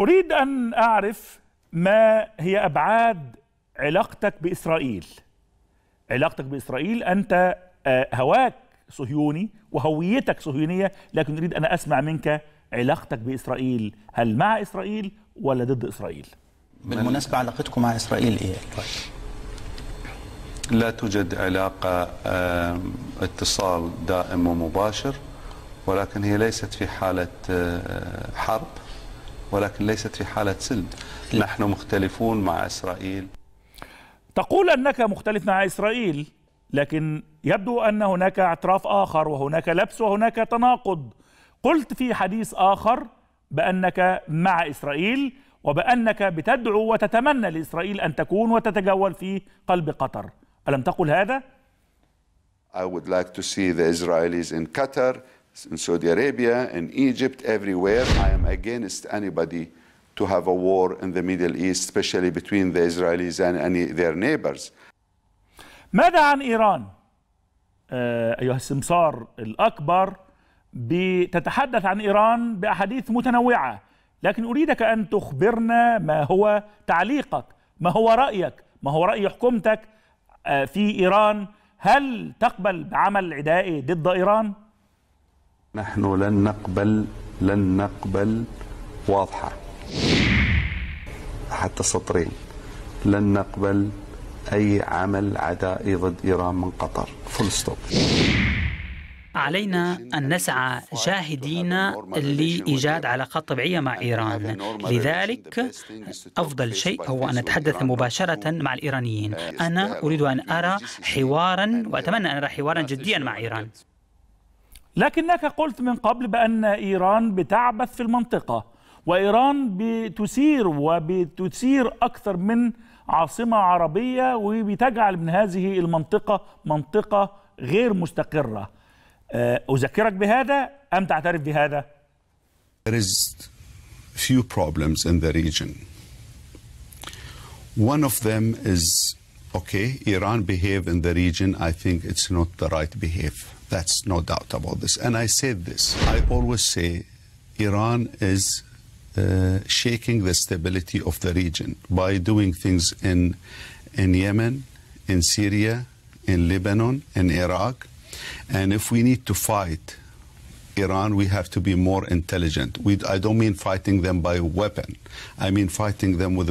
أريد أن أعرف ما هي أبعاد علاقتك بإسرائيل علاقتك بإسرائيل أنت آه، هواك صهيوني وهويتك صهيونية لكن أريد أن أسمع منك علاقتك بإسرائيل هل مع إسرائيل ولا ضد إسرائيل بالمناسبة علاقتكم مع إسرائيل إيه؟ لا توجد علاقة آه، اتصال دائم ومباشر ولكن هي ليست في حالة آه، حرب ولكن ليست في حالة سلم نحن مختلفون مع إسرائيل تقول أنك مختلف مع إسرائيل لكن يبدو أن هناك اعتراف آخر وهناك لبس وهناك تناقض قلت في حديث آخر بأنك مع إسرائيل وبأنك بتدعو وتتمنى لإسرائيل أن تكون وتتجول في قلب قطر ألم تقل هذا؟ I would like to see the Israelis in Qatar in Saudi Arabia, in Egypt, everywhere, I am against anybody to have a war in the Middle East, especially between the Israelis and any, their neighbors. ماذا عن إيران؟ آه، أيها السمسار الأكبر بتتحدث عن إيران بأحاديث متنوعة لكن أريدك أن تخبرنا ما هو تعليقك ما هو رأيك ما هو رأي حكومتك آه، في إيران هل تقبل بعمل عدائي ضد إيران؟ نحن لن نقبل لن نقبل واضحة حتى سطرين لن نقبل أي عمل عدائي ضد إيران من قطر فول ستوب علينا أن نسعى جاهدين لإيجاد علاقات طبيعية مع إيران لذلك أفضل شيء هو أن نتحدث مباشرة مع الإيرانيين أنا أريد أن أرى حوارا وأتمنى أن أرى حوارا جديا مع إيران لكنك قلت من قبل بأن إيران بتعبث في المنطقة وإيران بتثير وبتثير أكثر من عاصمة عربية وبتجعل من هذه المنطقة منطقة غير مستقرة آه، أذكرك بهذا أم تعترف بهذا؟ There is few problems in the region. One of them is okay, Iran behave in the region. I think it's not the right behave. That's no doubt about this. And I said this. I always say Iran is uh, shaking the stability of the region by doing things in, in Yemen, in Syria, in Lebanon, in Iraq. And if we need to fight Iran, we have to be more intelligent. We, I don't mean fighting them by weapon. I mean fighting them with